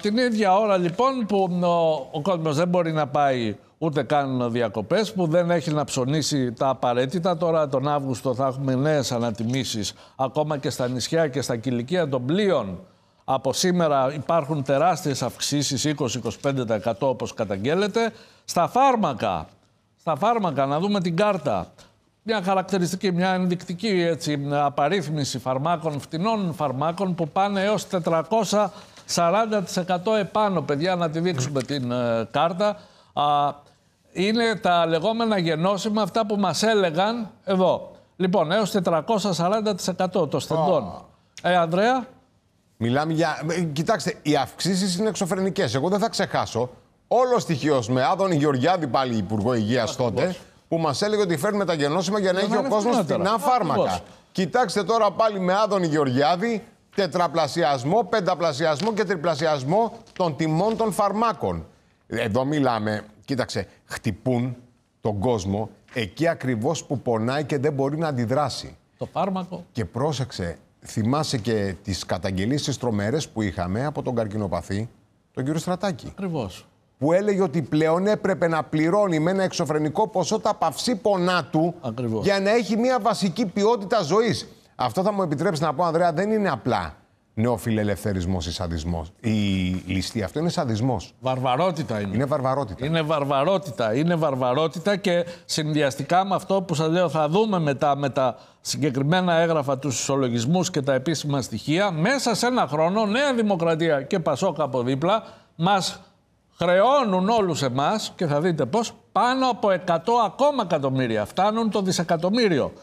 Την ίδια ώρα λοιπόν που ο, ο κόσμος δεν μπορεί να πάει ούτε καν διακοπές, που δεν έχει να ψωνίσει τα απαραίτητα. Τώρα τον Αύγουστο θα έχουμε νέες ανατιμήσεις ακόμα και στα νησιά και στα κηλικία των πλοίων. Από σήμερα υπάρχουν τεράστιες αυξήσεις, 20-25% όπως καταγγέλλεται. Στα φάρμακα, στα φάρμακα να δούμε την κάρτα. Μια χαρακτηριστική, μια ενδεικτική έτσι, απαρίθμηση φαρμάκων, φτηνών φαρμάκων που πάνε έως 400 40% επάνω, παιδιά, να τη δείξουμε την ε, κάρτα. Α, είναι τα λεγόμενα γενώσιμα, αυτά που μας έλεγαν εδώ. Λοιπόν, έως 440% το στεντών. Ε, Ανδρέα. Μιλάμε για... Ε, κοιτάξτε, οι αυξήσεις είναι εξωφρενικές. Εγώ δεν θα ξεχάσω όλο στοιχείο με Άδωνη Γεωργιάδη, πάλι Υπουργό Υγείας τότε, που μας έλεγε ότι φέρνουμε τα γενώσιμα για να ε, έχει ο κόσμο φθηνά φάρμακα. Κοιτάξτε τώρα πάλι με Άδωνη Γεωργιάδη, τετραπλασιασμό, πενταπλασιασμό και τριπλασιασμό των τιμών των φαρμάκων. Εδώ μιλάμε, κοίταξε, χτυπούν τον κόσμο εκεί ακριβώς που πονάει και δεν μπορεί να αντιδράσει. Το φάρμακο. Και πρόσεξε, θυμάσαι και τις καταγγελίες τις τρομερές που είχαμε από τον καρκινοπαθή, τον κύριο Στρατάκη. Ακριβώς. Που έλεγε ότι πλέον έπρεπε να πληρώνει με ένα εξωφρενικό ποσό τα παυσίπονά του Ακριβώς. για να έχει μια βασική ποιότητα ζωής. Αυτό θα μου επιτρέψει να πω, Ανδρέα, δεν είναι απλά νεοφιλελευθερισμός ή σαδισμός. Η ληστεία αυτό είναι σαδισμός. Βαρβαρότητα είναι. Είναι βαρβαρότητα. Είναι βαρβαρότητα. Είναι βαρβαρότητα και συνδυαστικά με αυτό που σας λέω, θα δούμε μετά με τα συγκεκριμένα έγγραφα, τους ισολογισμούς και τα επίσημα στοιχεία. Μέσα σε ένα χρόνο, Νέα Δημοκρατία και Πασόκα από δίπλα μας χρεώνουν όλους εμάς και θα δείτε πώς πάνω από 100 ακόμα εκατομμύρια. Φτάνουν το δισεκατομμύριο.